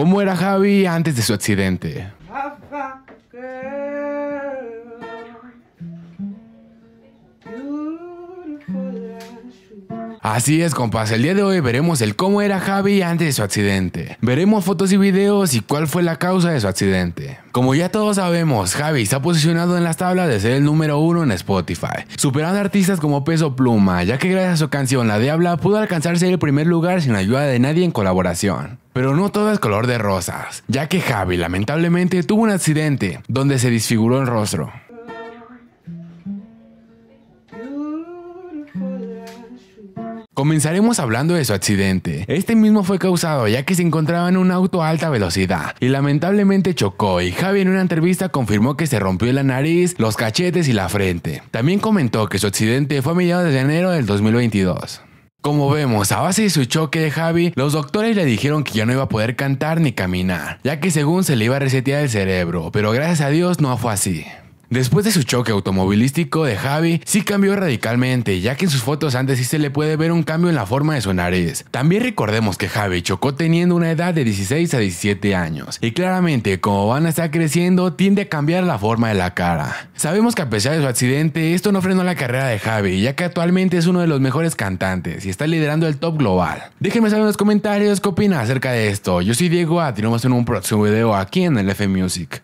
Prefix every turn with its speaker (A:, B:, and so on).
A: ¿Cómo era Javi antes de su accidente? Así es, compas, el día de hoy veremos el cómo era Javi antes de su accidente. Veremos fotos y videos y cuál fue la causa de su accidente. Como ya todos sabemos, Javi está posicionado en las tablas de ser el número uno en Spotify, superando artistas como Peso Pluma, ya que gracias a su canción La Diabla pudo alcanzarse el primer lugar sin la ayuda de nadie en colaboración. Pero no todo es color de rosas, ya que Javi lamentablemente tuvo un accidente donde se disfiguró el rostro. Comenzaremos hablando de su accidente. Este mismo fue causado ya que se encontraba en un auto a alta velocidad y lamentablemente chocó y Javi en una entrevista confirmó que se rompió la nariz, los cachetes y la frente. También comentó que su accidente fue a mediados de enero del 2022. Como vemos, a base de su choque de Javi, los doctores le dijeron que ya no iba a poder cantar ni caminar, ya que según se le iba a resetear el cerebro, pero gracias a Dios no fue así. Después de su choque automovilístico de Javi, sí cambió radicalmente, ya que en sus fotos antes sí se le puede ver un cambio en la forma de su nariz. También recordemos que Javi chocó teniendo una edad de 16 a 17 años, y claramente como van a estar creciendo, tiende a cambiar la forma de la cara. Sabemos que a pesar de su accidente, esto no frenó la carrera de Javi, ya que actualmente es uno de los mejores cantantes y está liderando el top global. Déjenme saber en los comentarios qué opina acerca de esto. Yo soy Diego A, vemos en un próximo video aquí en el F Music.